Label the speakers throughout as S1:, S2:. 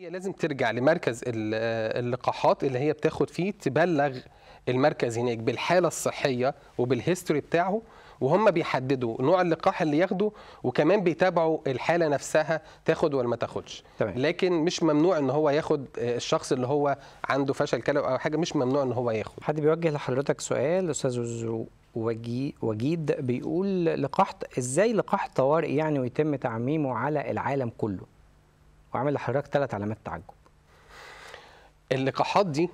S1: هي لازم ترجع لمركز اللقاحات اللي هي بتاخد فيه تبلغ المركز هناك بالحاله الصحيه وبالهيستوري بتاعه وهم بيحددوا نوع اللقاح اللي ياخده وكمان بيتابعوا الحاله نفسها تاخد ولا ما تاخدش طبعا. لكن مش ممنوع ان هو ياخد آه، الشخص اللي هو عنده فشل كلوي او حاجه مش ممنوع ان هو ياخد حد بيوجه
S2: لحضرتك سؤال استاذ وجيد بيقول لقاح ازاي لقاح طوارئ يعني ويتم تعميمه على العالم كله وعامل لحضرتك ثلاث علامات
S1: تعجب اللقاحات دي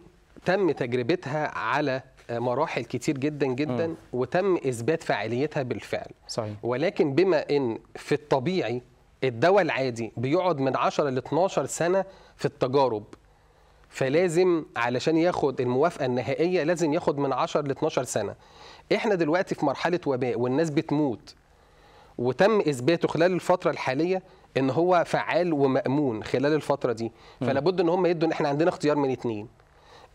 S1: تم تجربتها على مراحل كتير جدا جدا م. وتم اثبات فعاليتها بالفعل صحيح. ولكن بما ان في الطبيعي الدواء العادي بيقعد من 10 ل 12 سنه في التجارب فلازم علشان ياخد الموافقه النهائيه لازم ياخد من 10 ل 12 سنه احنا دلوقتي في مرحله وباء والناس بتموت وتم اثباته خلال الفتره الحاليه ان هو فعال ومامون خلال الفتره دي فلا بد ان هم يدوا ان احنا عندنا اختيار من اثنين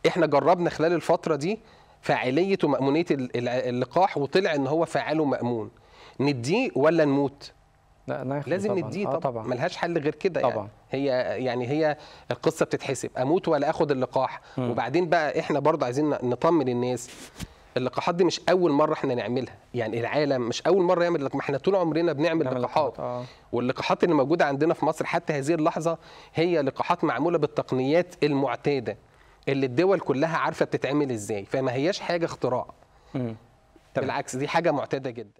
S1: احنا جربنا خلال الفتره دي فاعليه ومامونيه اللقاح وطلع ان هو فعال ومامون نديه ولا نموت لا لا لازم نديه آه، طبعا, آه طبعا. ملهاش حل غير كده يعني هي يعني هي القصه بتتحسب اموت ولا اخد اللقاح م. وبعدين بقى احنا برضه عايزين نطمن الناس اللقاحات دي مش اول مره احنا نعملها يعني العالم مش اول مره يعمل ما احنا طول عمرنا بنعمل لقاحات آه. واللقاحات اللي موجوده عندنا في مصر حتى هذه اللحظه هي لقاحات معموله بالتقنيات المعتاده اللي الدول كلها عارفه بتتعمل ازاي فما هياش حاجه اختراع بالعكس دي حاجه معتاده جدا